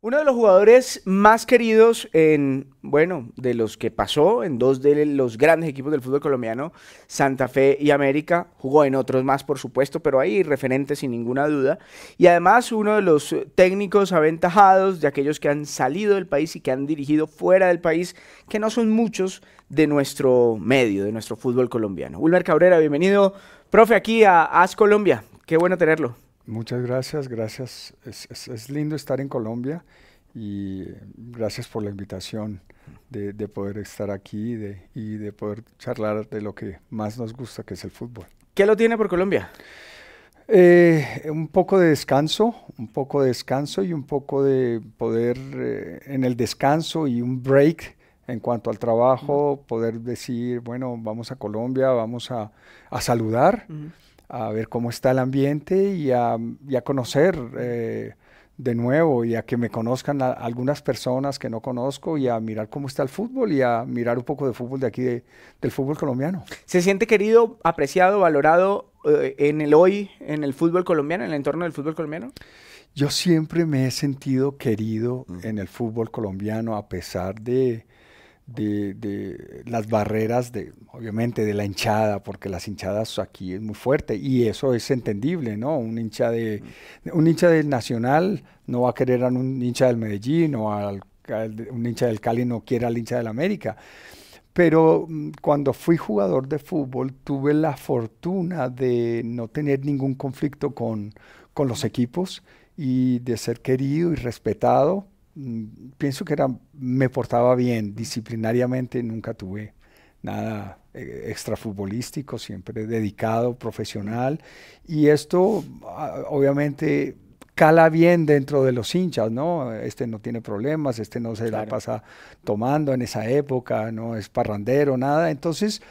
Uno de los jugadores más queridos en, bueno, de los que pasó en dos de los grandes equipos del fútbol colombiano, Santa Fe y América, jugó en otros más por supuesto, pero ahí referente sin ninguna duda, y además uno de los técnicos aventajados de aquellos que han salido del país y que han dirigido fuera del país, que no son muchos de nuestro medio, de nuestro fútbol colombiano. Wilmer Cabrera, bienvenido, profe, aquí a AS Colombia, qué bueno tenerlo. Muchas gracias, gracias. Es, lindo estar en Colombia y eh, gracias por la invitación de, poder estar aquí y de, poder charlar de lo que más nos gusta, que es el fútbol. ¿Qué lo tiene por Colombia? Eh, un poco de descanso, un poco de descanso y un poco de poder eh, en el descanso y un break en cuanto al trabajo, poder decir, bueno, vamos a Colombia, vamos a, saludar a ver cómo está el ambiente y a, conocer eh, de nuevo y a que me conozcan algunas personas que no conozco y a mirar cómo está el fútbol y a mirar un poco de fútbol de aquí, del fútbol colombiano. ¿Se siente querido, apreciado, valorado eh, en el hoy, en el fútbol colombiano, en el entorno del fútbol colombiano? Yo siempre me he sentido querido mm. en el fútbol colombiano a pesar de de, las barreras, obviamente, de la hinchada, porque las hinchadas aquí es muy fuerte y eso es entendible, ¿no? Un hincha, de, un hincha del Nacional no va a querer a un hincha del Medellín o al, un hincha del Cali no quiere al hincha del América. Pero mm, cuando fui jugador de fútbol tuve la fortuna de no tener ningún conflicto con los equipos y de ser querido y respetado Mm, pienso que era, me portaba bien disciplinariamente, nunca tuve nada eh, extrafutbolístico, siempre dedicado, profesional. Y esto ah, obviamente cala bien dentro de los hinchas, ¿no? Este no tiene problemas, este no se la pasa tomando en esa época, no es parrandero, nada. Entonces,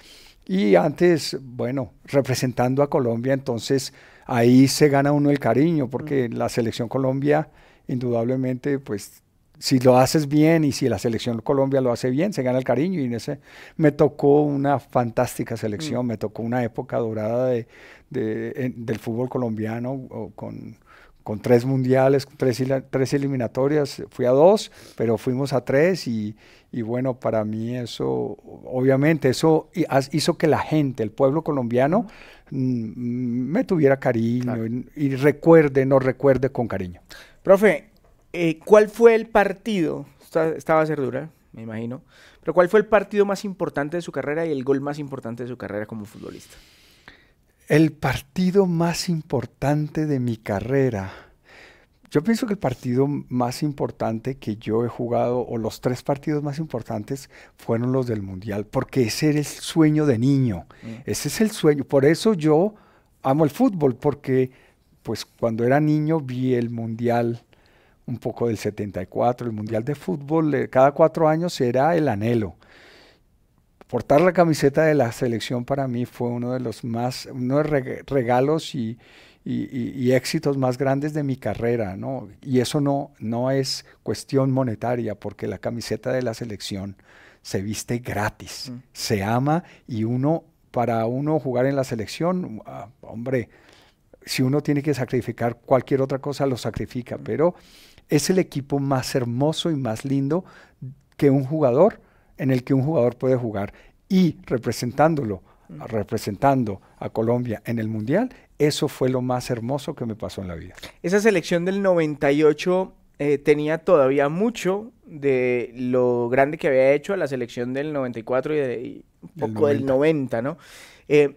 y antes, bueno, representando a Colombia, entonces ahí se gana uno el cariño, porque mm. la selección Colombia indudablemente pues si lo haces bien y si la selección Colombia lo hace bien, se gana el cariño. Y en ese me tocó una fantástica selección, mm. me tocó una época dorada de, del fútbol colombiano con, con, tres mundiales, tres, tres eliminatorias. Fui a dos, pero fuimos a tres y, y bueno, para mí eso, obviamente, eso hizo que la gente, el pueblo colombiano, mm, me tuviera cariño y, y recuerde, nos recuerde con cariño. Profe, eh, ¿cuál fue el partido? Estaba a ser dura, me imagino. Pero ¿cuál fue el partido más importante de su carrera y el gol más importante de su carrera como futbolista? El partido más importante de mi carrera. Yo pienso que el partido más importante que yo he jugado, o los tres partidos más importantes, fueron los del Mundial, porque ese era el sueño de niño. Mm. Ese es el sueño. Por eso yo amo el fútbol, porque pues cuando era niño vi el Mundial un poco del 74, el Mundial de Fútbol, eh, cada cuatro años era el anhelo. Portar la camiseta de la selección para mí fue uno de los más, uno de regalos y, éxitos más grandes de mi carrera, ¿no? Y eso no, no es cuestión monetaria, porque la camiseta de la selección se viste gratis, mm. se ama y uno, para uno jugar en la selección, ah, hombre, si uno tiene que sacrificar cualquier otra cosa, lo sacrifica, mm. pero es el equipo más hermoso y más lindo que un jugador, en el que un jugador puede jugar. Y representándolo, mm. representando a Colombia en el Mundial, eso fue lo más hermoso que me pasó en la vida. Esa selección del 98 eh, tenía todavía mucho de lo grande que había hecho a la selección del 94 y, un poco del 90, ¿no? Eh,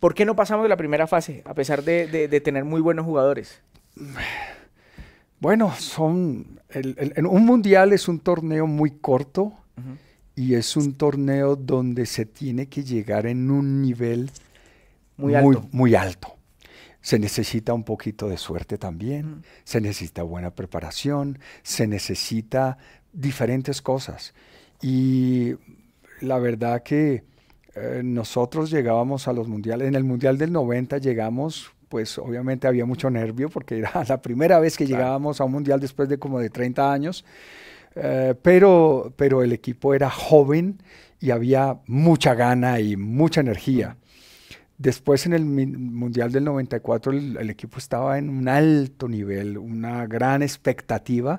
¿Por qué no pasamos de la primera fase, a pesar de, de tener muy buenos jugadores? Bueno, son el, un mundial es un torneo muy corto y es un torneo donde se tiene que llegar en un nivel muy alto. Se necesita un poquito de suerte también, se necesita buena preparación, se necesita diferentes cosas. Y la verdad que eh, nosotros llegábamos a los mundiales, en el mundial del 90 llegamos pues obviamente había mucho nervio porque era la primera vez que llegábamos a un mundial después de como de 30 años. Eh, pero, pero el equipo era joven y había mucha gana y mucha energía. Después en el Mundial del 94 el, equipo estaba en un alto nivel, una gran expectativa,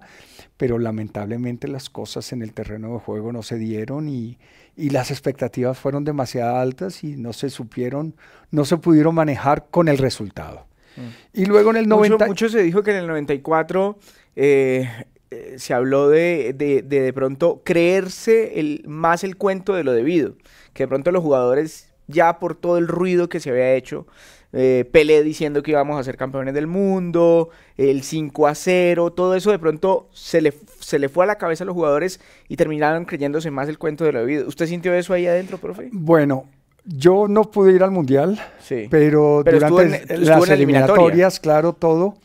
pero lamentablemente las cosas en el terreno de juego no se dieron y, y las expectativas fueron demasiado altas y no se supieron, no se pudieron manejar con el resultado. Mm. Y luego en el 94. Mucho, se dijo que en el 94 eh, eh, se habló de de, pronto creerse más el cuento de lo debido, que de pronto los jugadores ya por todo el ruido que se había hecho eh, Pelé diciendo que íbamos a ser campeones del mundo, el 5 a 0, todo eso de pronto se le, se le fue a la cabeza a los jugadores y terminaron creyéndose más el cuento de la vida. ¿Usted sintió eso ahí adentro, profe? Bueno, yo no pude ir al mundial, pero, durante las eliminatorias, claro, todo.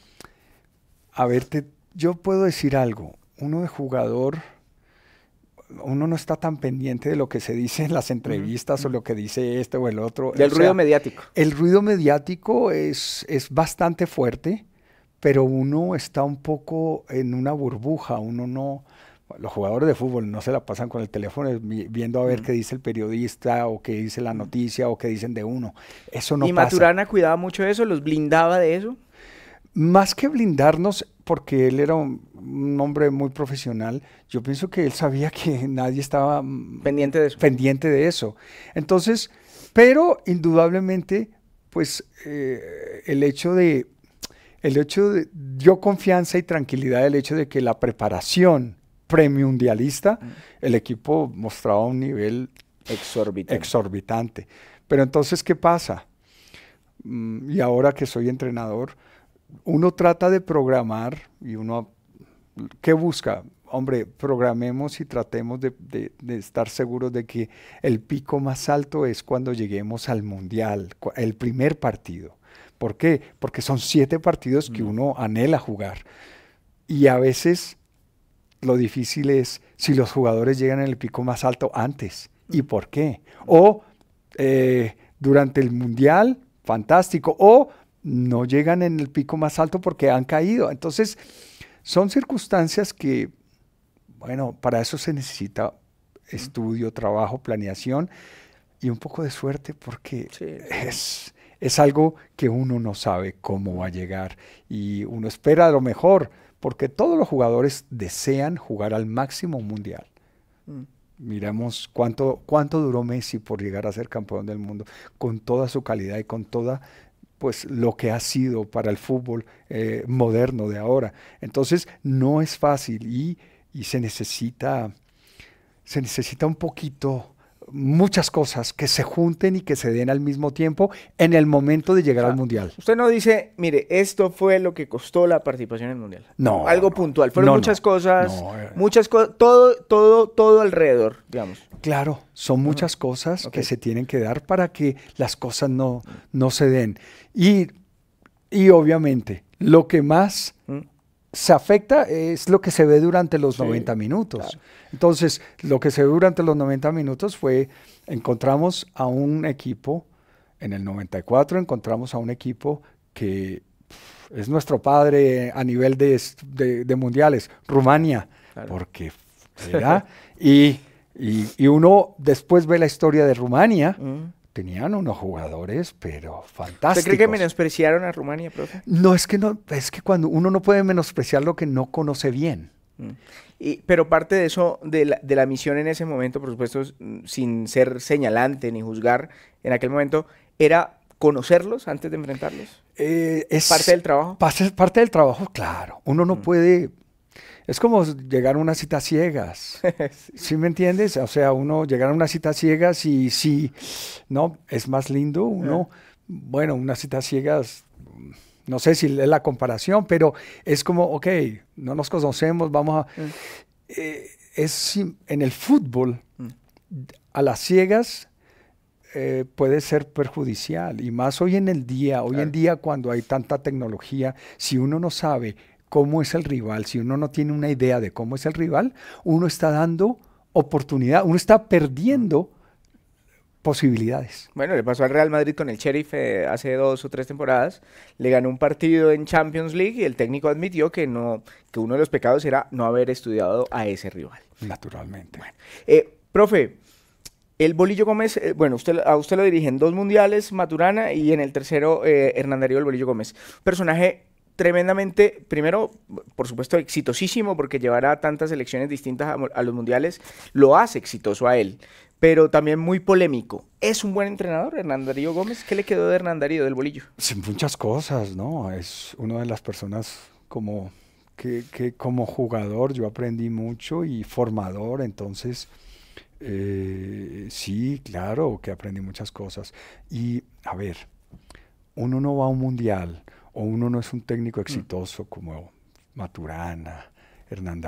A ver, yo puedo decir algo. Uno de jugador uno no está tan pendiente de lo que se dice en las entrevistas o lo que dice este o el otro. Del ruido mediático. El ruido mediático es, es bastante fuerte, pero uno está un poco en una burbuja, uno no los jugadores de fútbol no se la pasan con el teléfono viendo a ver qué dice el periodista o qué dice la noticia o qué dicen de uno. Eso no ¿Y Maturana cuidaba mucho eso? ¿Los blindaba de eso? Más que blindarnos, porque él era un, hombre muy profesional, yo pienso que él sabía que nadie estaba mm, pendiente de eso. Pendiente de eso. Entonces, pero indudablemente, pues eh, el hecho de, el hecho de, dio confianza y tranquilidad el hecho de que la preparación premundialista, mundialista, mm. el equipo mostraba un nivel exorbitante. exorbitante. Pero entonces, ¿qué pasa? Mm, y ahora que soy entrenador, uno trata de programar y uno, ¿qué busca? Hombre, programemos y tratemos de, estar seguros de que el pico más alto es cuando lleguemos al mundial, el primer partido. ¿Por qué? Porque son siete partidos que mm. uno anhela jugar. Y a veces lo difícil es si los jugadores llegan en el pico más alto antes y mm. por qué. O eh, durante el mundial, fantástico. O no llegan en el pico más alto porque han caído. Entonces, son circunstancias que, bueno, para eso se necesita estudio, trabajo, planeación y un poco de suerte porque es, es algo que uno no sabe cómo va a llegar y uno espera lo mejor porque todos los jugadores desean jugar al máximo mundial. Mm. Miremos Miramos cuánto, cuánto duró Messi por llegar a ser campeón del mundo, con toda su calidad y con toda pues lo que ha sido para el fútbol eh, moderno de ahora. Entonces no es fácil y, y se necesita se necesita un poquito muchas cosas que se junten y que se den al mismo tiempo en el momento de llegar al Mundial. Usted no dice, mire, esto fue lo que costó la participación en el Mundial. No. Algo puntual. Fueron muchas cosas, eh. muchas cosas, todo, todo, todo alrededor, digamos. Claro, son muchas cosas que se tienen que dar para que las cosas no, no se den. Y, y obviamente, lo que más mm se afecta es lo que se ve durante los 90 minutos. Entonces, lo que se ve durante los 90 minutos fue, encontramos a un equipo, en el 94 encontramos a un equipo que es nuestro padre a nivel de, mundiales, Rumania, porque y, uno después ve la historia de Rumania. Mm tenían unos jugadores, pero fantásticos. ¿Usted cree que menospreciaron a Rumania, profe? No, es que no, es que cuando uno no puede menospreciar lo que no conoce bien. Mm. Y, pero parte de eso, de la, misión en ese momento, por supuesto, sin ser señalante ni juzgar, en aquel momento, era conocerlos antes de enfrentarlos. Eh, es parte del trabajo. Parte, parte del trabajo, claro. Uno no mm. puede es como llegar a una cita ciegas. sí. me entiendes? O sea, uno llegar a una cita ciegas y si no es más lindo, ¿no? Ah. bueno, una cita ciegas, no sé si es la comparación, pero es como, ok, no nos conocemos, vamos a. Mm. Eh, es en el fútbol, mm. a las ciegas. Eh, puede ser perjudicial y más hoy en el día, hoy en día cuando hay tanta tecnología, si uno no sabe cómo es el rival, si uno no tiene una idea de cómo es el rival, uno está dando oportunidad, uno está perdiendo posibilidades. Bueno, le pasó al Real Madrid con el Sheriff eh, hace dos o tres temporadas. Le ganó un partido en Champions League y el técnico admitió que no, que uno de los pecados era no haber estudiado a ese rival. Naturalmente. Bueno, eh, profe, el Bolillo Gómez, eh, bueno, usted, a usted lo dirigen dos mundiales, Maturana, y en el tercero, eh, Hernán Darío el Bolillo Gómez. Personaje tremendamente, primero, por supuesto, exitosísimo porque llevará tantas elecciones distintas a, los mundiales lo hace exitoso a él, pero también muy polémico. Es un buen entrenador, Hernán Darío Gómez. ¿Qué le quedó de Hernán Darío del bolillo? Sin muchas cosas, ¿no? Es una de las personas como que, como jugador yo aprendí mucho y formador, entonces... Eh, sí, claro, que aprendí muchas cosas. Y a ver, uno no va a un mundial, o uno no es un técnico mm. exitoso como Maturana, Hernán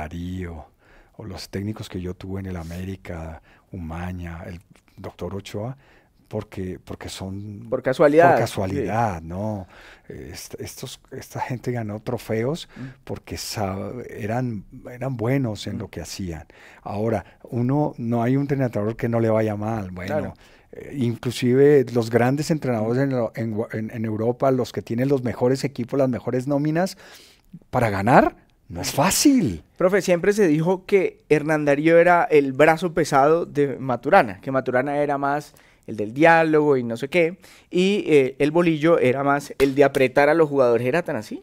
o los técnicos que yo tuve en el América, Umaña, el doctor Ochoa, porque, porque son... Por casualidad. Por casualidad, ¿no? estos, esta gente ganó trofeos mm. porque eran, eran buenos en mm. lo que hacían. Ahora, uno, no hay un entrenador que no le vaya mal, bueno, inclusive los grandes entrenadores en, Europa, los que tienen los mejores equipos, las mejores nóminas, para ganar no es fácil. Profe, siempre se dijo que Hernandario era el brazo pesado de Maturana, que Maturana era más el del diálogo y no sé qué, y eh, el bolillo era más el de apretar a los jugadores, ¿era tan así?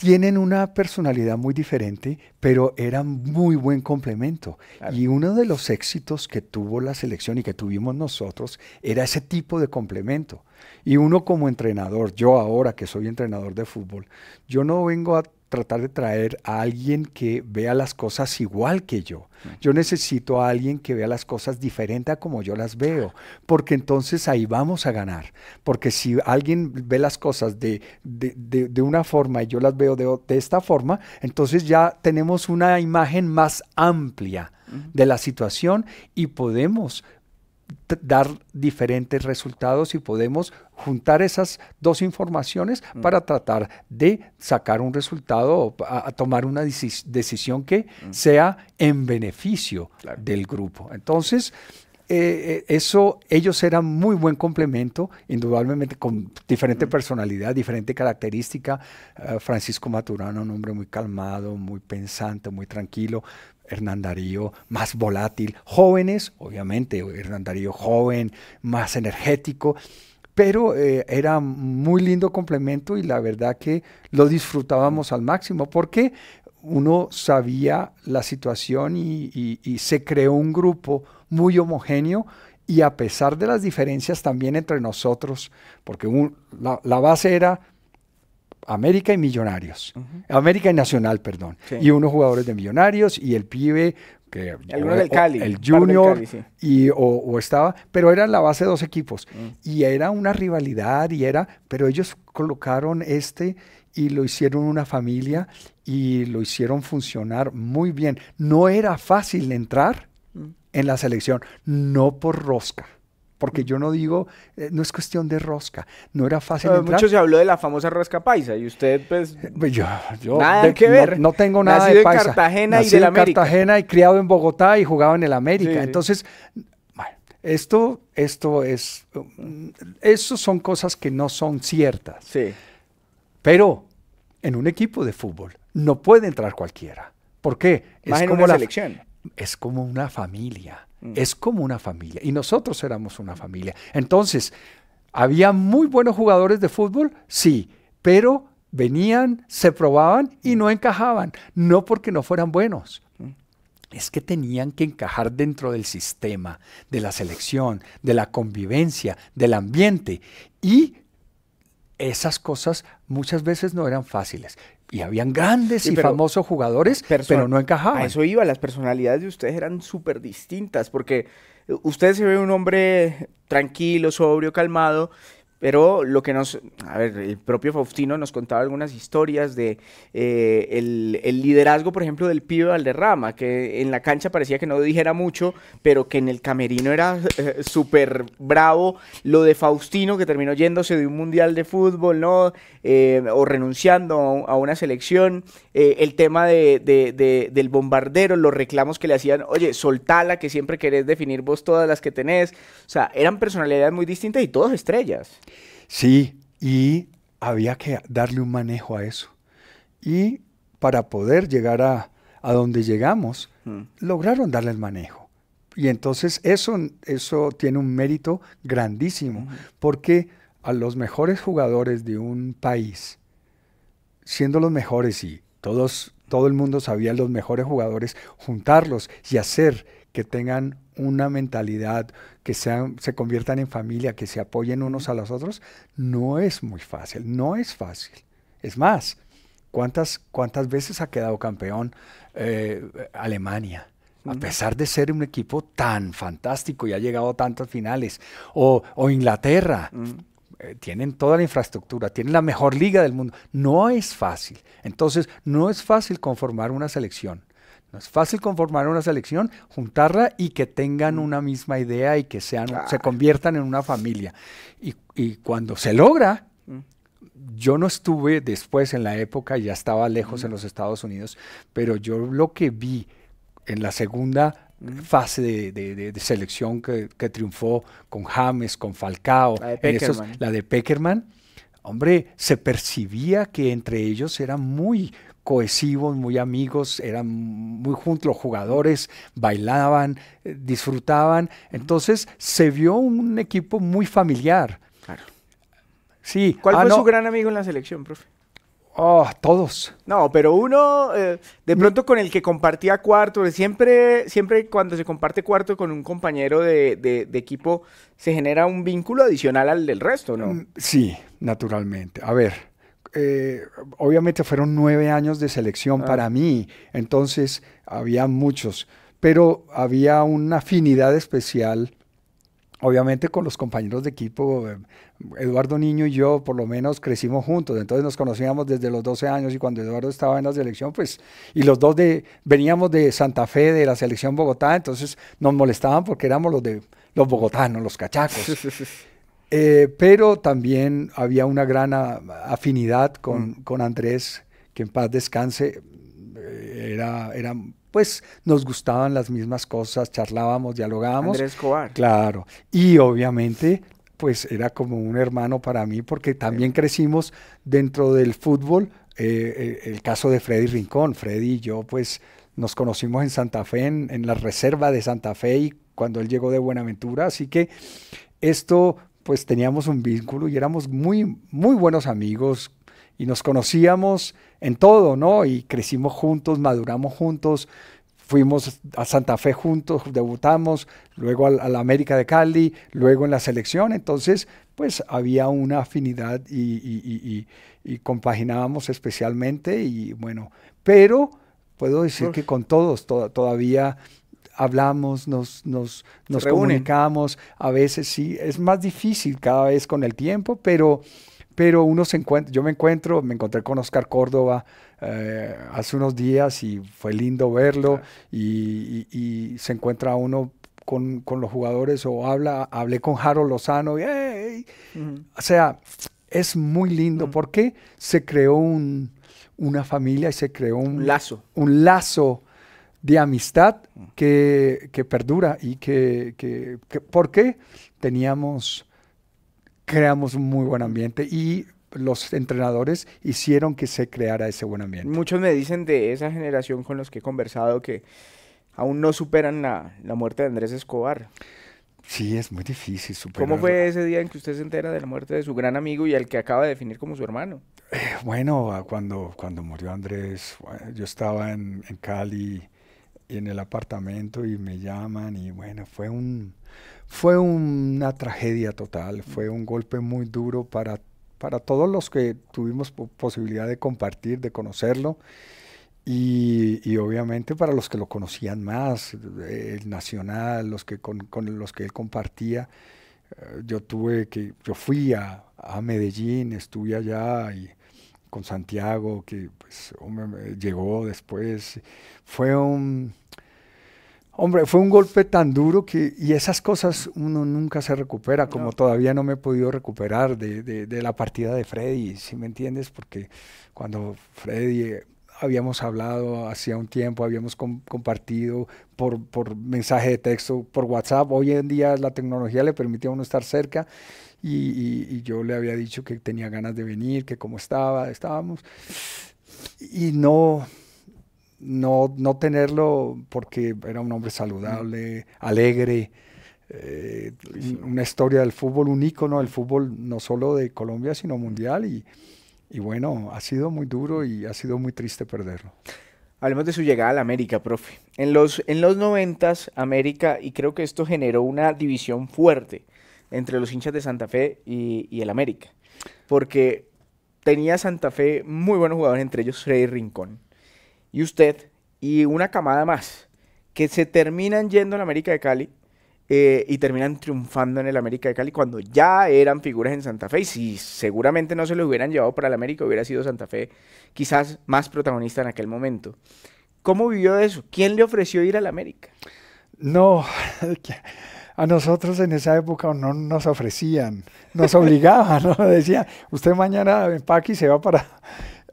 tienen una personalidad muy diferente, pero eran muy buen complemento. Y uno de los éxitos que tuvo la selección y que tuvimos nosotros era ese tipo de complemento. Y uno como entrenador, yo ahora que soy entrenador de fútbol, yo no vengo a tratar de traer a alguien que vea las cosas igual que yo. Yo necesito a alguien que vea las cosas diferente a como yo las veo, porque entonces ahí vamos a ganar. Porque si alguien ve las cosas de, una forma y yo las veo de, esta forma, entonces ya tenemos una imagen más amplia de la situación y podemos dar diferentes resultados y podemos juntar esas dos informaciones mm. para tratar de sacar un resultado o a, tomar una decisión que mm. sea en beneficio del grupo. Entonces, eh, eh, eso, ellos eran muy buen complemento, indudablemente con diferente mm. personalidad, diferente característica. Eh, Francisco Maturano, un hombre muy calmado, muy pensante, muy tranquilo, Hernán más volátil, jóvenes, obviamente, Hernán Darío joven, más energético, pero eh, era muy lindo complemento y la verdad que lo disfrutábamos al máximo porque uno sabía la situación y, se creó un grupo muy homogéneo y a pesar de las diferencias también entre nosotros, porque la, base era América y Millonarios. América y Nacional, perdón. Y unos jugadores de Millonarios y el pibe que el, Junior y o, estaba, pero era la base de dos equipos mm. y era una rivalidad y era, pero ellos colocaron este y lo hicieron una familia y lo hicieron funcionar muy bien. No era fácil entrar mm. en la selección, no por rosca porque yo no digo, eh, no es cuestión de rosca, no era fácil. Ah, entrar. Mucho se habló de la famosa rosca paisa y usted pues... Eh, pues yo, yo que ver. No, tengo nada de paisa. en Cartagena en Cartagena y criado en Bogotá y jugaba en el América. Entonces, bueno, esto, esto es, mm, eso son cosas que no son ciertas. Sí. Pero en un equipo de fútbol no puede entrar cualquiera. ¿Por qué? es como la selección. Es como una familia Mm. Es como una familia. Y nosotros éramos una familia. Entonces, ¿había muy buenos jugadores de fútbol? Sí, pero venían, se probaban y mm. no encajaban. No porque no fueran buenos, mm. es que tenían que encajar dentro del sistema, de la selección, de la convivencia, del ambiente. Y esas cosas muchas veces no eran fáciles y habían grandes y famosos jugadores, pero no encajaban. A eso iba, las personalidades de ustedes eran súper distintas, porque eh, usted se ve un hombre tranquilo, sobrio, calmado, pero lo que nos, a ver, el propio Faustino nos contaba algunas historias de eh, el, liderazgo, por ejemplo, del pibe Valderrama, que en la cancha parecía que no dijera mucho, pero que en el camerino era eh, súper bravo. Lo de Faustino, que terminó yéndose de un mundial de fútbol, ¿no? Eh, o renunciando a, una selección. el tema de, del bombardero, los reclamos que le hacían, oye, soltala, que siempre querés definir vos todas las que tenés. O sea, eran personalidades muy distintas y todos estrellas. Sí, y había que darle un manejo a eso. Y para poder llegar a, donde llegamos, mm. lograron darle el manejo. Y entonces eso, eso tiene un mérito grandísimo, porque a los mejores jugadores de un país, siendo los mejores y todos, todo el mundo sabía los mejores jugadores, juntarlos y hacer que tengan una mentalidad que se conviertan en familia, que se apoyen unos a los otros, no es muy fácil, no es fácil. Es más, ¿cuántas, cuántas veces ha quedado campeón eh, Alemania? A pesar de ser un equipo tan fantástico y ha llegado a tantas finales, o, Inglaterra, eh, tienen toda la infraestructura, tienen la mejor liga del mundo. No es fácil. Entonces, no es fácil conformar una selección es fácil conformar una selección, juntarla y que tengan mm. una misma idea y que sean, se conviertan en una familia. Y, y cuando se logra, mm. yo no estuve después en la época, ya estaba lejos mm. en los Estados Unidos, pero yo lo que vi en la segunda fase de, de, selección que, triunfó con James, con Falcao, la de Peckerman hombre, se percibía que entre ellos eran muy cohesivos, muy amigos, eran muy juntos los jugadores, bailaban, eh, disfrutaban. Entonces se vio un equipo muy familiar. Claro. Sí. ¿Cuál ah, fue su gran amigo en la selección, profe? Oh, todos. No, pero uno, eh, de pronto con el que compartía cuarto, siempre, siempre cuando se comparte cuarto con un compañero de, equipo, se genera un vínculo adicional al del resto, ¿no? Mm, sí, naturalmente. A ver, eh, obviamente fueron nueve años de selección ah. para mí, entonces había muchos, pero había una afinidad especial obviamente con los compañeros de equipo, eh, Eduardo Niño y yo por lo menos crecimos juntos, entonces nos conocíamos desde los 12 años y cuando Eduardo estaba en la selección, pues, y los dos de, veníamos de Santa Fe, de la selección Bogotá, entonces nos molestaban porque éramos los de los bogotanos, los cachacos. Eh, pero también había una gran afinidad mm. con, Andrés, que en paz descanse, eh, era, era pues nos gustaban las mismas cosas, charlábamos, dialogábamos. Andrés Escobar. Claro. Y obviamente, pues era como un hermano para mí, porque también crecimos dentro del fútbol. Eh, eh, el, caso de Freddy Rincón. Freddy y yo, pues, nos conocimos en Santa Fe, en, en la reserva de Santa Fe y cuando él llegó de Buenaventura. Así que esto, pues, teníamos un vínculo y éramos muy, muy buenos amigos, y nos conocíamos en todo, ¿no? Y crecimos juntos, maduramos juntos, fuimos a Santa Fe juntos, debutamos, luego a, la América de Cali, luego en la selección, entonces pues había una afinidad y, compaginábamos especialmente y bueno, pero puedo decir que con todos todavía hablamos, nos, nos, nos comunicamos, a veces sí, es más difícil cada vez con el tiempo, pero pero uno se encuentra, yo me encuentro, me encontré con Oscar Córdoba eh, hace unos días y fue lindo verlo y, se encuentra uno con, los jugadores o habla, hablé con Harold Lozano, o sea, es muy lindo mm. porque se creó una familia y se creó un, lazo. Un lazo de amistad mm. que, perdura y que, que, que, ¿por Teníamos creamos un muy buen ambiente y los entrenadores hicieron que se creara ese buen ambiente. Muchos me dicen de esa generación con los que he conversado que aún no superan la, muerte de Andrés Escobar. Sí, es muy difícil superar. ¿Cómo fue ese día en que usted se entera de la muerte de su gran amigo y al que acaba de definir como su hermano? Eh, bueno, ah, cuando, cuando murió Andrés, yo estaba en, en Cali, en el apartamento y me llaman y bueno, fue un fue una tragedia total, fue un golpe muy duro para, para todos los que tuvimos posibilidad de compartir, de conocerlo. Y, obviamente para los que lo conocían más, el Nacional, los que con, los que él compartía, eh, yo tuve que, yo fui a, a Medellín, estuve allá y con Santiago, que pues, llegó después. Fue un, Hombre, fue un golpe tan duro que, y esas cosas uno nunca se recupera, como todavía no me he podido recuperar de, la partida de Freddy, si me entiendes? Porque cuando Freddy eh, habíamos hablado hacía un tiempo, habíamos compartido por, mensaje de texto, por WhatsApp. Hoy en día la tecnología le permite a uno estar cerca y yo le había dicho que tenía ganas de venir, que cómo estaba, estábamos. Y no, no, tenerlo porque era un hombre saludable, alegre, eh, una historia del fútbol, un ícono del fútbol no solo de Colombia, sino mundial. Y, bueno, ha sido muy duro y ha sido muy triste perderlo. Hablemos de su llegada a América, profe. En los, en los 90 América, y creo que esto generó una división fuerte entre los hinchas de Santa Fe y, y el América, porque tenía Santa Fe muy buenos jugadores, entre ellos Freddy Rincón y usted y una camada más que se terminan yendo al América de Cali eh, y terminan triunfando en el América de Cali cuando ya eran figuras en Santa Fe. Y si seguramente no se lo hubieran llevado para el América, hubiera sido Santa Fe quizás más protagonista en aquel momento. ¿Cómo vivió eso? ¿Quién le ofreció ir al América? No, a nosotros en esa época no nos ofrecían, nos obligaban, nos decían, usted mañana en y se va para,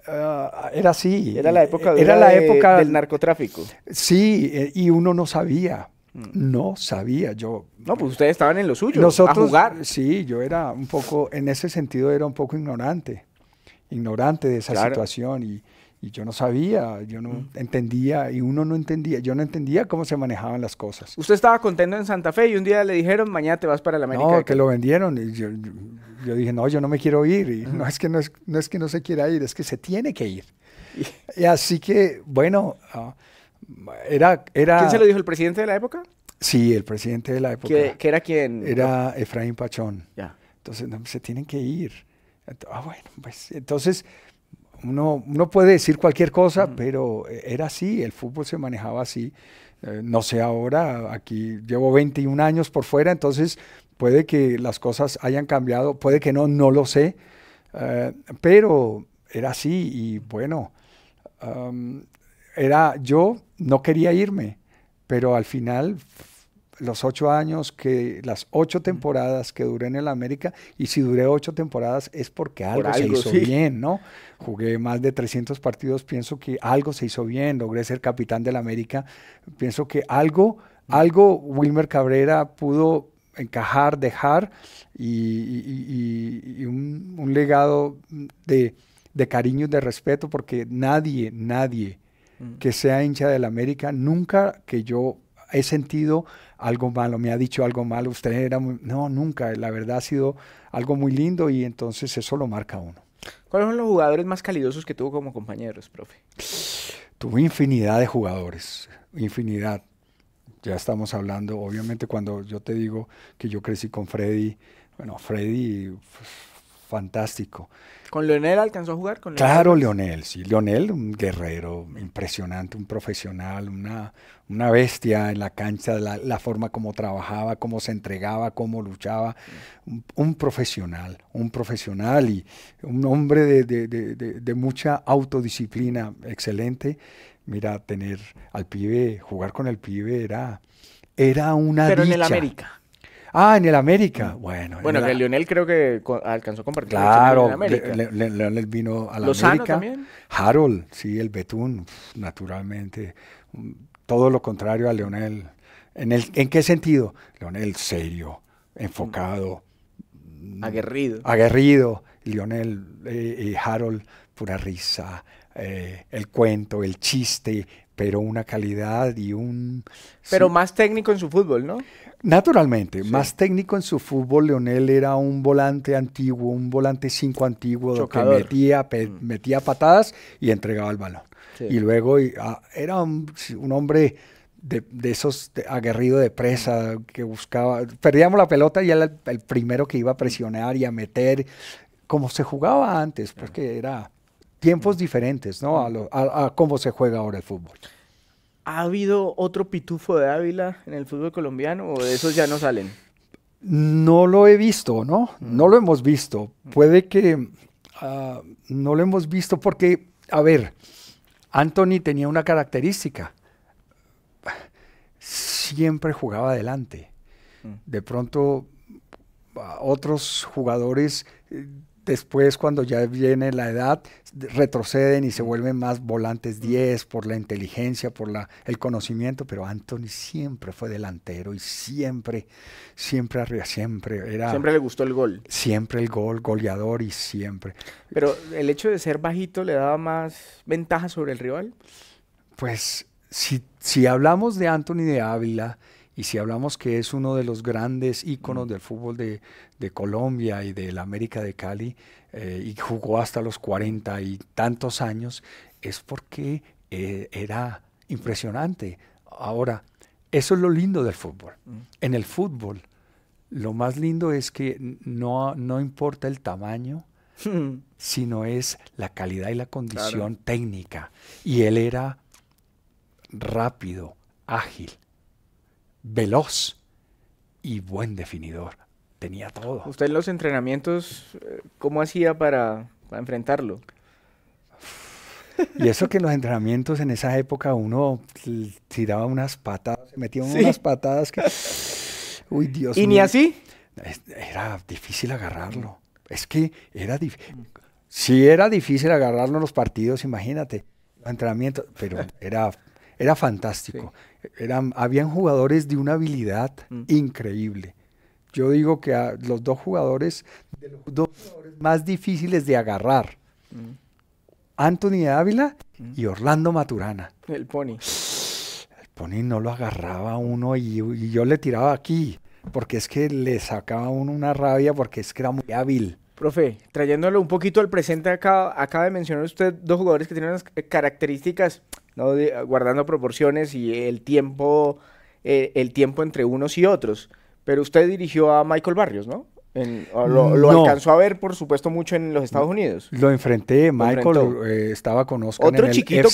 Ah, era así. Era la época, era época del narcotráfico. Sí, eh, y uno no sabía. Mm. No sabía yo. No, pues ustedes estaban en lo suyo, nosotros, a jugar. Sí, yo era un poco, en ese sentido era un poco ignorante, ignorante de esa situación y, y yo no sabía, yo no mm. entendía y uno no entendía, yo no entendía cómo se manejaban las cosas. Usted estaba contento en Santa Fe y un día le dijeron, mañana te vas para la América. No, que lo vendieron y yo, yo, dije, no, yo no me quiero ir y no, es que no, es, que no se quiera ir, es que se tiene que ir. Y, así que, bueno, ah, era, era... ¿Quién se lo dijo, el presidente de la época? Sí, el presidente de la época. ¿Qué, que era quién? Era Efraín Pachón. Ya. Entonces, se tienen que ir. Ah, bueno, pues entonces uno, puede decir cualquier cosa, pero eh, era así, el fútbol se manejaba así. Eh, no sé ahora, aquí llevo 21 años por fuera, entonces puede que las cosas hayan cambiado, puede que no, no lo sé, eh, pero era así y bueno, era yo no quería irme, pero al final los ocho años, que las ocho temporadas que duré en el América, y si duré ocho temporadas es porque algo, se hizo bien, ¿no? Jugué más de 300 partidos, pienso que algo se hizo bien, logré ser capitán del América, pienso que algo, algo Wilmer Cabrera pudo encajar, dejar, y, un, un, legado de, de cariño y de respeto, porque nadie, nadie que sea hincha del América, nunca que yo he sentido algo malo, me ha dicho algo malo, usted era muy... No, nunca, la verdad ha sido algo muy lindo y entonces eso lo marca uno. ¿Cuáles son los jugadores más calidosos que tuvo como compañeros, profe? Tuve infinidad de jugadores, infinidad. Ya estamos hablando, obviamente cuando yo te digo que yo crecí con Freddy, bueno, Freddy pues, fantástico. ¿Con Leonel alcanzó a jugar? ¿Con Claro, Leonel, sí. Leonel, un guerrero impresionante, un profesional, una, una bestia en la cancha, la, forma como trabajaba, cómo se entregaba, cómo luchaba. Un, profesional, un profesional y un hombre de, mucha autodisciplina excelente. Mira, tener al pibe, jugar con el pibe era, era una Pero en el América. Ah, en el América. Bueno. Bueno, que Lionel creo que alcanzó a compartir. Claro, Lionel vino a la América. También. Harold, sí, el Betún, naturalmente. Mm, todo lo contrario a Lionel. ¿En, qué sentido? Lionel serio, enfocado. Mm, Aguerrido. Aguerrido. Lionel y eh, eh, Harold, pura risa, eh, el cuento, el chiste, pero una calidad y un... Pero más técnico en su fútbol, ¿no? Naturalmente, más técnico en su fútbol, Leonel era un volante antiguo, un volante cinco antiguo, que mm. metía, patadas y entregaba el balón. Y luego ah, era un, hombre de, esos aguerrido de presa que buscaba, perdíamos la pelota y era el, primero que iba a presionar y a meter, como se jugaba antes, porque pues era tiempos mm. diferentes ¿no? a cómo se juega ahora el fútbol. ¿Ha habido otro pitufo de Ávila en el fútbol colombiano o de esos ya no salen? No lo he visto, ¿no? No lo hemos visto. Puede que ah, no lo hemos visto porque, a ver, Anthony tenía una característica. Siempre jugaba adelante. Mm. De pronto, ah, otros jugadores eh, después cuando ya viene la edad, retroceden y se vuelven más volantes 10 por la inteligencia, por la, el conocimiento, pero Anthony siempre fue delantero y siempre, siempre arriba, siempre era... Siempre le gustó el gol. Siempre el gol, goleador y siempre. Pero el hecho de ser bajito le daba más ventaja sobre el rival. Pues si, si hablamos de Anthony de Ávila, y si hablamos que es uno de los grandes íconos del fútbol de, Colombia y de la América de Cali, eh, y jugó hasta los 40 y tantos años, es porque eh, era impresionante. Ahora, eso es lo lindo del fútbol. Mm. En el fútbol, lo más lindo es que no, importa el tamaño, sino es la calidad y la condición técnica. Y él era rápido, ágil, veloz y buen definidor. Tenía todo. ¿Usted en los entrenamientos eh, cómo hacía para, enfrentarlo? Y eso que en los entrenamientos en esa época uno tiraba unas patadas, se metía unas patadas que... Uy, Dios ¿Y ni así? Era difícil agarrarlo. Es que era difícil. Si era difícil agarrarlo en los partidos, imagínate, los entrenamientos, pero era, era fantástico eran, habían jugadores de una habilidad mm. increíble. Yo digo que los dos jugadores, los dos más difíciles de agarrar, mm. Anthony Ávila mm. y Orlando Maturana. El Pony. El Pony no lo agarraba uno y, yo le tiraba aquí, porque es que le sacaba uno una rabia porque es que era muy hábil. Profe, trayéndolo un poquito al presente, acaba, acaba de mencionar usted dos jugadores que tienen unas características guardando proporciones y el tiempo, eh, el tiempo entre unos y otros. Pero usted dirigió a Michael Barrios, ¿no? lo, alcanzó a ver, por supuesto, mucho en los Estados Unidos. Lo enfrenté, Michael eh, estaba con nosotros. Otro en el chiquito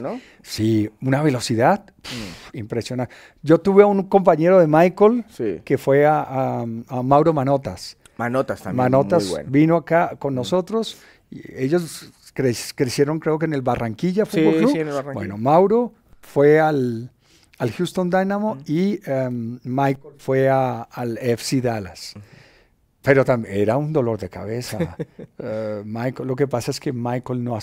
¿no? Sí, una velocidad mm. impresionante. Yo tuve a un compañero de Michael que fue a, Mauro Manotas. Manotas también. Manotas vino acá con mm. nosotros. Y ellos crecieron creo que en el Barranquilla Fútbol Club. Bueno, Mauro fue al, Houston Dynamo y em, Michael fue al FC Dallas. Pero también era un dolor de cabeza. Eh, Michael, lo que pasa es que Michael no,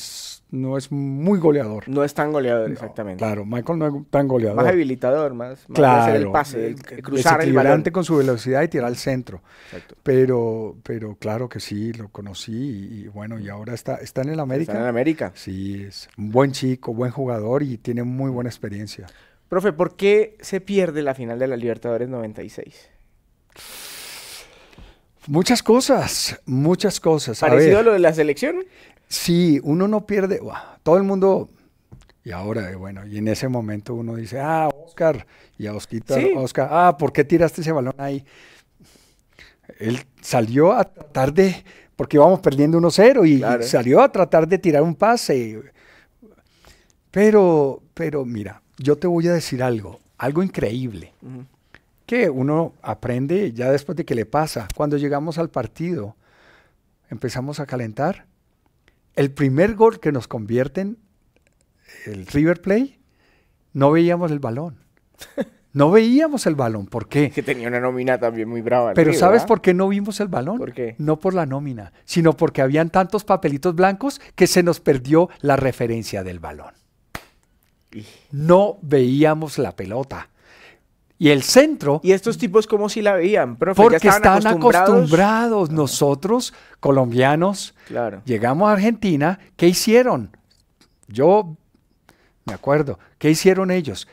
no es muy goleador. No es tan goleador, exactamente. Claro, Michael no es tan goleador. Más habilitador, más, claro, hacer el pase, el, cruzar el con su velocidad y tirar al centro. Exacto. Pero, pero claro que sí, lo conocí y, bueno, y ahora está, está en el América. Está en el América. Sí, es un buen chico, buen jugador y tiene muy buena experiencia. Profe, ¿por qué se pierde la final de la Libertadores 96? Muchas cosas, muchas cosas. ¿Parecido a, lo de la selección? Sí, uno no pierde. todo el mundo. Y ahora, bueno, y en ese momento uno dice, ah, Oscar, y a Osquita, Oscar, ah, ¿por qué tiraste ese balón ahí? Él salió a tratar de, porque íbamos perdiendo 1-0 y, salió a tratar de tirar un pase. Pero, pero mira, yo te voy a decir algo, algo increíble que uno aprende ya después de que le pasa. Cuando llegamos al partido, empezamos a calentar. El primer gol que nos convierten, el River Play, no veíamos el balón. No veíamos el balón. ¿Por qué? Que tenía una nómina también muy brava. Pero ¿sabes ¿ah? por qué no vimos el balón? ¿Por qué? No por la nómina, sino porque habían tantos papelitos blancos que se nos perdió la referencia del balón. No veíamos la pelota. Y el centro. ¿Y estos tipos cómo si la veían? Profe, porque estaban están acostumbrados. Nosotros, colombianos, llegamos a Argentina. ¿Qué hicieron? Yo me acuerdo. ¿Qué hicieron ellos?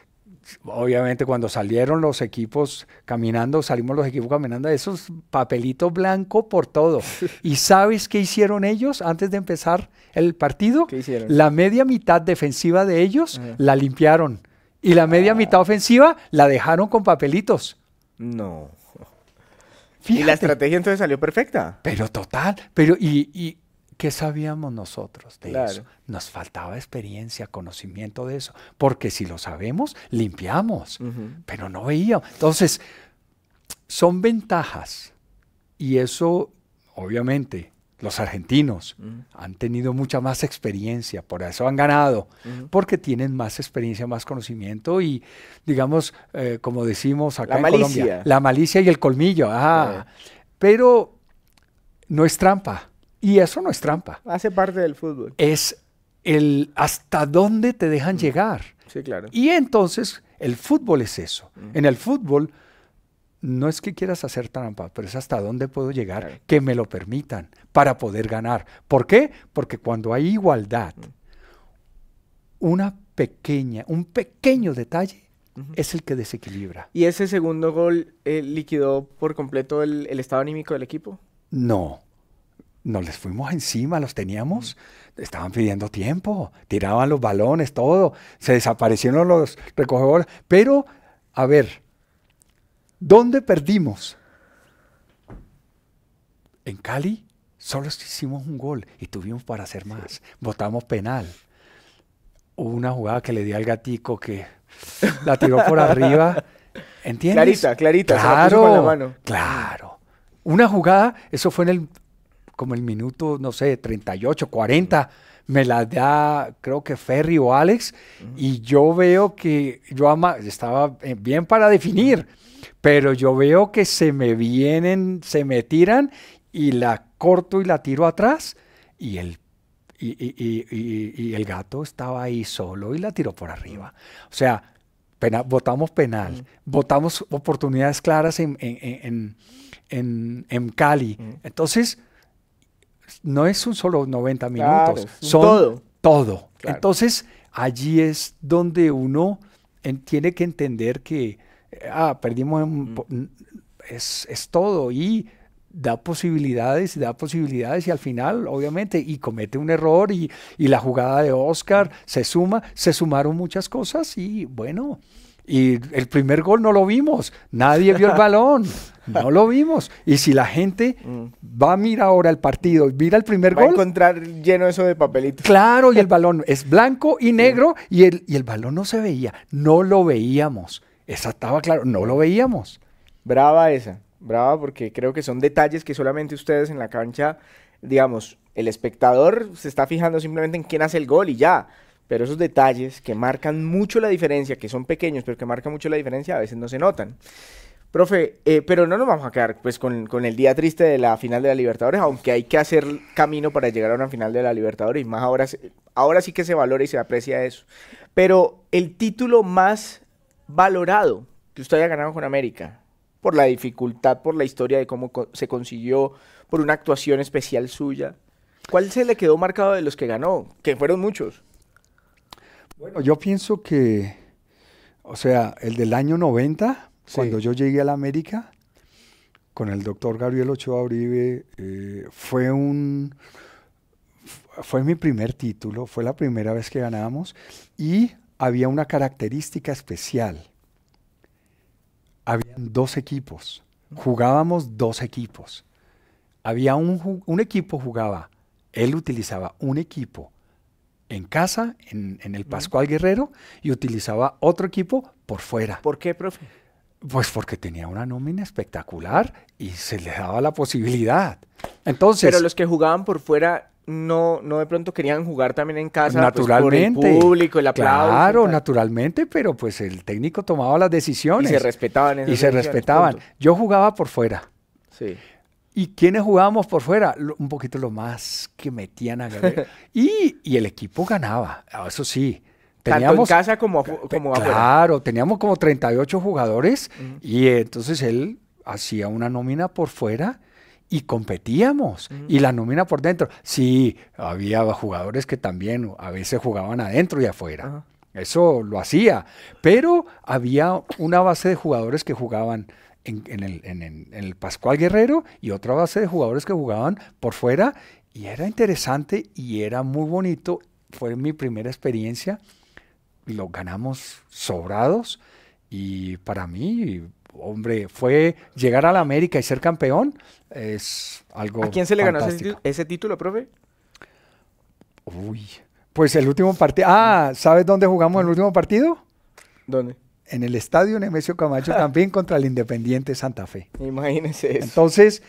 Obviamente, cuando salieron los equipos caminando, salimos los equipos caminando, esos papelitos blancos por todo. ¿Y sabes qué hicieron ellos antes de empezar el partido? La media mitad defensiva de ellos la limpiaron y la media ah. mitad ofensiva la dejaron con papelitos. No. Y la estrategia entonces salió perfecta. Pero total, pero y, ¿qué sabíamos nosotros de eso? Nos faltaba experiencia, conocimiento de eso, porque si lo sabemos, limpiamos, pero no veíamos. Entonces, son ventajas y eso, obviamente, los argentinos han tenido mucha más experiencia, por eso han ganado, porque tienen más experiencia, más conocimiento y, digamos, eh, como decimos acá en Colombia, la malicia y el colmillo. Ah, pero no es trampa. Y eso no es trampa. Hace parte del fútbol. Es el hasta dónde te dejan llegar. Sí, claro. Y entonces el fútbol es eso. En el fútbol no es que quieras hacer trampa, pero es hasta dónde puedo llegar que me lo permitan para poder ganar. ¿Por qué? Porque cuando hay igualdad, mm. una pequeña, un pequeño detalle es el que desequilibra. ¿Y ese segundo gol eh, liquidó por completo el, estado anímico del equipo? No. Nos les fuimos encima, los teníamos, mm. estaban pidiendo tiempo, tiraban los balones, todo, se desaparecieron los recogedores, pero, a ver, ¿Dónde perdimos? En Cali solo hicimos un gol y tuvimos para hacer más. Votamos penal. Hubo una jugada que le di al gatico que la tiró por arriba. ¿Entiendes? Clarita, clarita. Claro, con la mano. claro. Una jugada, eso fue en el, como el minuto, no sé, 38, 40. cuarenta me la da, creo que Ferry o Alex, y yo veo que yo ama, estaba eh, bien para definir, pero yo veo que se me vienen, se me tiran y la corto y la tiro atrás y el y, el gato estaba ahí solo y la tiró por arriba. O sea, votamos penal, votamos oportunidades claras en, Cali. Entonces, no es un solo 90 minutos, son todo. Entonces, allí es donde uno tiene que entender que, eh, ah, perdimos, es, es, todo y da posibilidades, y da posibilidades y al final, obviamente, y comete un error y, y la jugada de Oscar se suma, se sumaron muchas cosas y bueno, y el primer gol no lo vimos, nadie vio el balón, no lo vimos. Y si la gente mm. va a mirar ahora el partido, mira el primer gol. Va a encontrar lleno eso de papelitos. Claro, y el balón es blanco y negro y, el, y el balón no se veía, no lo veíamos. Esa estaba claro, no lo veíamos. Brava esa, brava porque creo que son detalles que solamente ustedes en la cancha, digamos, el espectador se está fijando simplemente en quién hace el gol y ya. Pero esos detalles que marcan mucho la diferencia, que son pequeños, pero que marcan mucho la diferencia, a veces no se notan. Profe, eh, pero no nos vamos a quedar pues con, el día triste de la final de la Libertadores, aunque hay que hacer camino para llegar a una final de la Libertadores, y más ahora, ahora sí que se valora y se aprecia eso. Pero el título más valorado que usted haya ganado con América, por la dificultad, por la historia de cómo se consiguió, por una actuación especial suya, ¿cuál se le quedó marcado de los que ganó? Que fueron muchos. Bueno, yo pienso que, o sea, el del año 90, cuando yo llegué a la América, con el doctor Gabriel Ochoa Uribe, eh, fue un fue mi primer título, fue la primera vez que ganábamos y había una característica especial. Habían dos equipos, jugábamos dos equipos. Había un, un equipo jugaba, él utilizaba un equipo en casa, en, el Pascual Guerrero, y utilizaba otro equipo por fuera. ¿Por qué, profe? Pues porque tenía una nómina espectacular y se le daba la posibilidad. Entonces, Pero los que jugaban por fuera no, no de pronto querían jugar también en casa pues, naturalmente, el público, el Claro, naturalmente, pero pues el técnico tomaba las decisiones. Y se respetaban. y se respetaban. Yo jugaba por fuera. Sí. ¿Y quiénes jugábamos por fuera? un poquito lo más que metían a ganar y, el equipo ganaba, ah, eso sí. Teníamos, Tanto en casa como, como afuera. Claro, teníamos como 38 jugadores y entonces él hacía una nómina por fuera y competíamos y la nómina por dentro. Sí, había jugadores que también a veces jugaban adentro y afuera. Eso lo hacía, pero había una base de jugadores que jugaban en, el, Pascual Guerrero y otra base de jugadores que jugaban por fuera y era interesante y era muy bonito. Fue mi primera experiencia. Lo ganamos sobrados y para mí, hombre, fue llegar a la América y ser campeón es algo. ¿A quién se le ganó ese, ese título, profe? Uy, pues el último partido. Ah, ¿sabes dónde jugamos el último partido? ¿Dónde? en el estadio Nemesio Camacho también contra el Independiente Santa Fe. Imagínese eso. Entonces,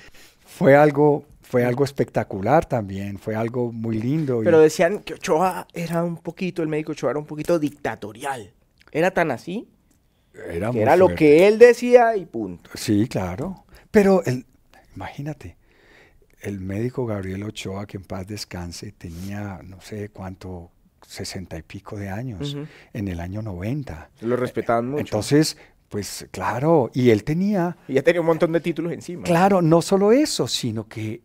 fue algo fue algo espectacular también, fue algo muy lindo. Pero decían que Ochoa era un poquito, el médico Ochoa era un poquito dictatorial. ¿Era tan así? Era, era lo que él decía y punto. Sí, claro. Pero el, imagínate, el médico Gabriel Ochoa, que en paz descanse, tenía no sé cuánto, sesenta y pico de años, en el año 90. Lo respetaban mucho. Entonces, pues claro, y él tenía... Y ya tenía un montón de títulos encima. Claro, no solo eso, sino que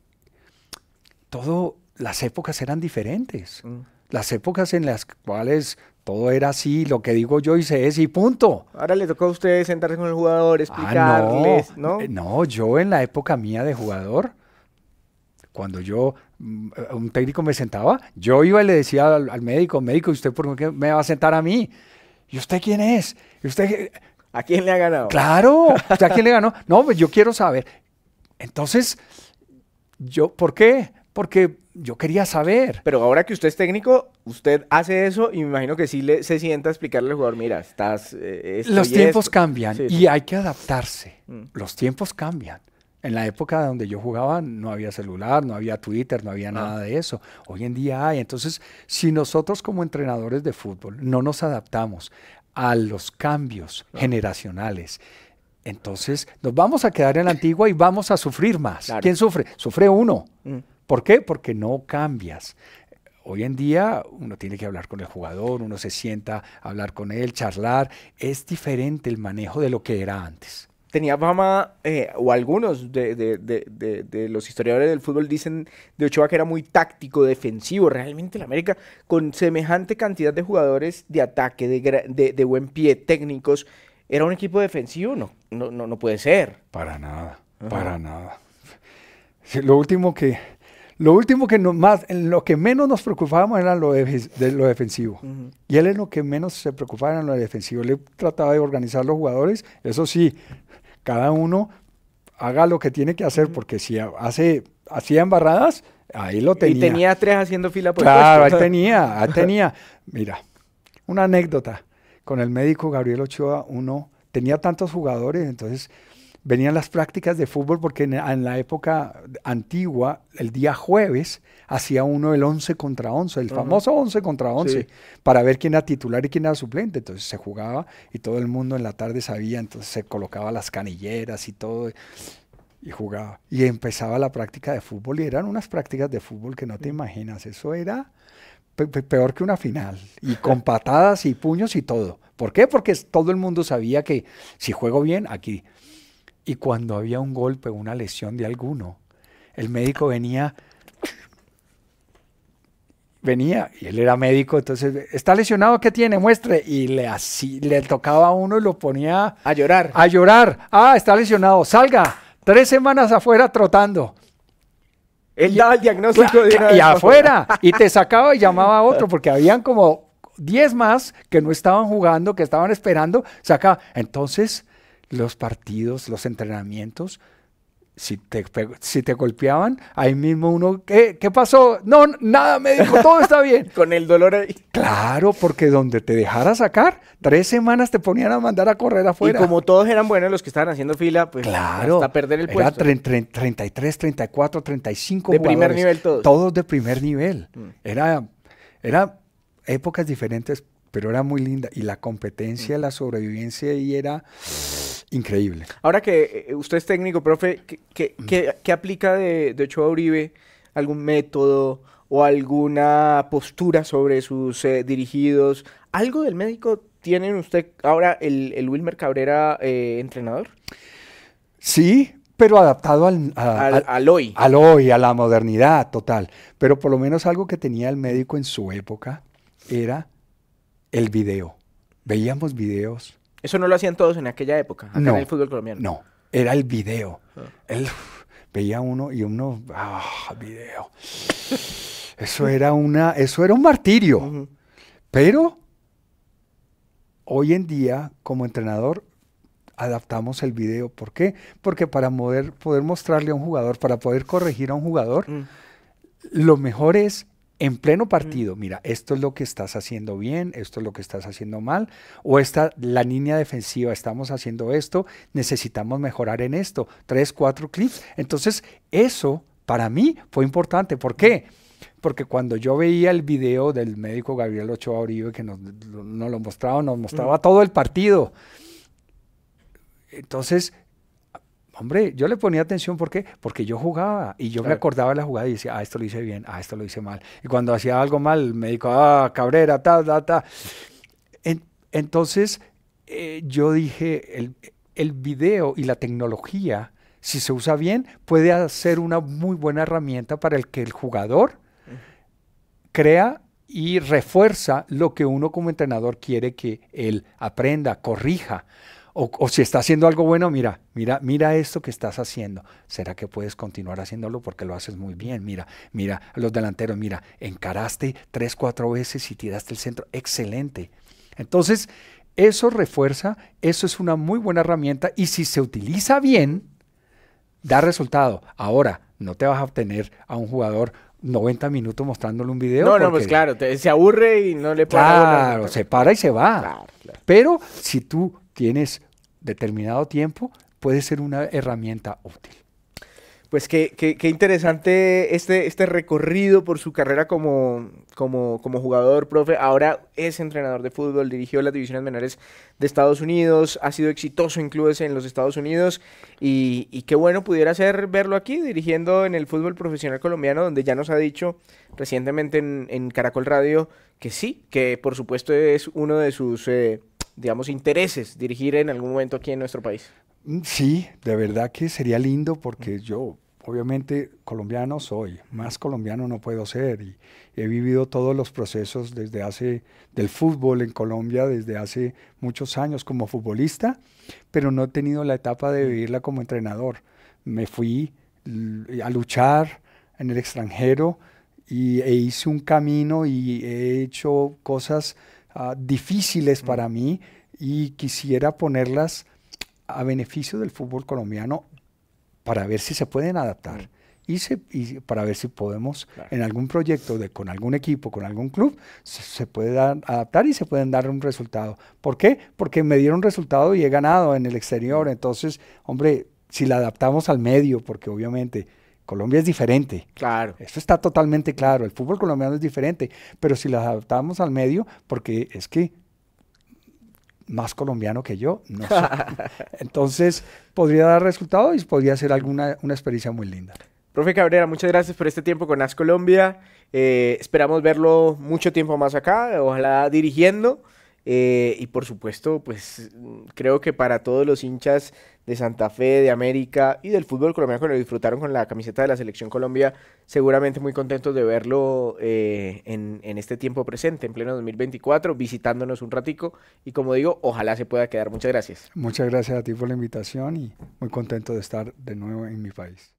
todo, las épocas eran diferentes. Mm. Las épocas en las cuales todo era así, lo que digo yo hice es y punto. Ahora le tocó a ustedes sentarse con el jugador, ah, explicarles, ¿no? No, yo en la época mía de jugador, cuando yo Mm, un técnico me sentaba, yo iba y le decía al, médico, médico, ¿y usted por qué me va a sentar a mí? ¿Y usted quién es? ¿Y usted ¿A quién le ha ganado? Claro, a quién le ganó? No, pues yo quiero saber. Entonces, yo, ¿por qué? Porque yo quería saber. Pero ahora que usted es técnico, usted hace eso y me imagino que sí le, se sienta a explicarle al jugador, mira, estás... Eh, mm. Los tiempos cambian y hay que adaptarse. Los tiempos cambian. En la época donde yo jugaba no había celular, no había Twitter, no había ah. nada de eso. Hoy en día hay. Entonces, si nosotros como entrenadores de fútbol no nos adaptamos a los cambios generacionales, entonces nos vamos a quedar en la antigua y vamos a sufrir más. ¿Quién sufre? Sufre uno. Mm. ¿Por qué? Porque no cambias. Hoy en día uno tiene que hablar con el jugador, uno se sienta a hablar con él, charlar. Es diferente el manejo de lo que era antes tenía fama, eh, o algunos de, los historiadores del fútbol dicen de Ochoa que era muy táctico, defensivo. Realmente el América, con semejante cantidad de jugadores de ataque, de, buen pie, técnicos, era un equipo defensivo. No, no, no, puede ser. Para nada, para nada. Lo último que, lo último que no, más, lo que menos nos preocupábamos era lo, de, defensivo. Y él es lo que menos se preocupaba era lo defensivo. Él trataba de organizar los jugadores, eso sí, cada uno haga lo que tiene que hacer, porque si hace, hacía embarradas, ahí lo tenía. Y tenía tres haciendo fila por Claro, ahí tenía, ahí tenía. Mira, una anécdota. Con el médico Gabriel Ochoa, uno tenía tantos jugadores, entonces venían las prácticas de fútbol porque en, la época antigua, el día jueves, hacía uno el 11 contra 11, el famoso 11 contra 11, para ver quién era titular y quién era suplente. Entonces se jugaba y todo el mundo en la tarde sabía, entonces se colocaba las canilleras y todo y jugaba. Y empezaba la práctica de fútbol y eran unas prácticas de fútbol que no te imaginas, eso era peor que una final y con patadas y puños y todo. ¿Por qué? Porque todo el mundo sabía que si juego bien, aquí y cuando había un golpe o una lesión de alguno, el médico venía, venía, y él era médico, entonces, ¿está lesionado? ¿Qué tiene? Muestre. Y le, así, le tocaba a uno y lo ponía a llorar. A llorar. Ah, está lesionado, salga. Tres semanas afuera trotando. Él daba el diagnóstico de una Y afuera. y te sacaba y llamaba a otro, porque habían como 10 más que no estaban jugando, que estaban esperando. Sacaba. Entonces, los partidos, los entrenamientos. Si te, si te golpeaban, ahí mismo uno, ¿qué, ¿qué pasó? No, nada, me dijo, todo está bien. Con el dolor ahí. Claro, porque donde te dejara sacar, tres semanas te ponían a mandar a correr afuera. Y como todos eran buenos los que estaban haciendo fila, pues claro, hasta perder el puesto. Era 33, 34, 35 De primer nivel todos. Todos de primer nivel. Mm. Era, era épocas diferentes, pero era muy linda. Y la competencia, mm. la sobrevivencia y era increíble. Ahora que eh, usted es técnico, profe, ¿qué, mm. aplica de, Ochoa Uribe? ¿Algún método o alguna postura sobre sus eh, dirigidos? ¿Algo del médico tiene usted ahora el, Wilmer Cabrera eh, entrenador? Sí, pero adaptado al, a, al, hoy. Al hoy, a la modernidad total. Pero por lo menos algo que tenía el médico en su época era el video. Veíamos videos eso no lo hacían todos en aquella época, acá en el fútbol colombiano. No, era el video. Ah. Él veía uno y uno, ah, video. Eso era una, eso era un martirio. Pero hoy en día, como entrenador, adaptamos el video. ¿Por qué? Porque para poder, poder mostrarle a un jugador, para poder corregir a un jugador, mm. lo mejor es en pleno partido, mira, esto es lo que estás haciendo bien, esto es lo que estás haciendo mal, o esta, la línea defensiva, estamos haciendo esto, necesitamos mejorar en esto, tres, cuatro clips. Entonces, eso para mí fue importante. ¿Por qué? Porque cuando yo veía el video del médico Gabriel Ochoa Oribe que nos, nos lo mostraba, nos mostraba todo el partido. Entonces, Hombre, yo le ponía atención ¿por porque yo jugaba y yo me acordaba de la jugada y decía, ah, esto lo hice bien, ah, esto lo hice mal. Y cuando hacía algo mal, me dijo, ah, Cabrera, ta, ta, ta. entonces, eh, yo dije, el, video y la tecnología, si se usa bien, puede ser una muy buena herramienta para el que el jugador crea y refuerza lo que uno como entrenador quiere que él aprenda, corrija. O, si está haciendo algo bueno, mira, mira, mira esto que estás haciendo. ¿Será que puedes continuar haciéndolo porque lo haces muy bien? Mira, mira, los delanteros, mira, encaraste tres, cuatro veces y tiraste el centro. Excelente. Entonces, eso refuerza, eso es una muy buena herramienta y si se utiliza bien, da resultado. Ahora, no te vas a obtener a un jugador 90 minutos mostrándole un video. No, no, pues claro, se aburre y no le para. Claro, se para y se va. Pero si tú tienes determinado tiempo, puede ser una herramienta útil. Pues qué, interesante este, este, recorrido por su carrera como, como, como, jugador, profe. Ahora es entrenador de fútbol, dirigió las divisiones menores de Estados Unidos, ha sido exitoso incluso en los Estados Unidos y, qué bueno pudiera ser verlo aquí dirigiendo en el fútbol profesional colombiano, donde ya nos ha dicho recientemente en, Caracol Radio que sí, que por supuesto es uno de sus... Eh, digamos, intereses dirigir en algún momento aquí en nuestro país. Mm, sí, de verdad que sería lindo porque mm. yo, obviamente, colombiano soy, más colombiano no puedo ser y he vivido todos los procesos desde hace, del fútbol en Colombia desde hace muchos años como futbolista, pero no he tenido la etapa de mm. vivirla como entrenador. Me fui a luchar en el extranjero y e hice un camino y he hecho cosas Ah, difíciles para mm. mí y quisiera ponerlas a beneficio del fútbol colombiano para ver si se pueden adaptar. Mm. Y, para ver si podemos en algún proyecto de, con algún equipo, con algún club, se, puede adaptar y se pueden dar un resultado. ¿Por qué? Porque me dieron resultado y he ganado en el exterior. Mm. Entonces, hombre, si la adaptamos al medio, porque obviamente Colombia es diferente. Claro. Eso está totalmente claro. El fútbol colombiano es diferente. Pero si lo adaptamos al medio, porque es que más colombiano que yo, no sé. Entonces, podría dar resultados y podría ser alguna una experiencia muy linda. Profe Cabrera, muchas gracias por este tiempo con AS Colombia. Eh, esperamos verlo mucho tiempo más acá, ojalá dirigiendo. Eh, y por supuesto, pues mm, creo que para todos los hinchas de Santa Fe, de América y del fútbol colombiano que lo disfrutaron con la camiseta de la Selección Colombia, seguramente muy contentos de verlo eh, en, en, este tiempo presente, en pleno 2024, visitándonos un ratico y como digo, ojalá se pueda quedar. Muchas gracias. Muchas gracias a ti por la invitación y muy contento de estar de nuevo en mi país.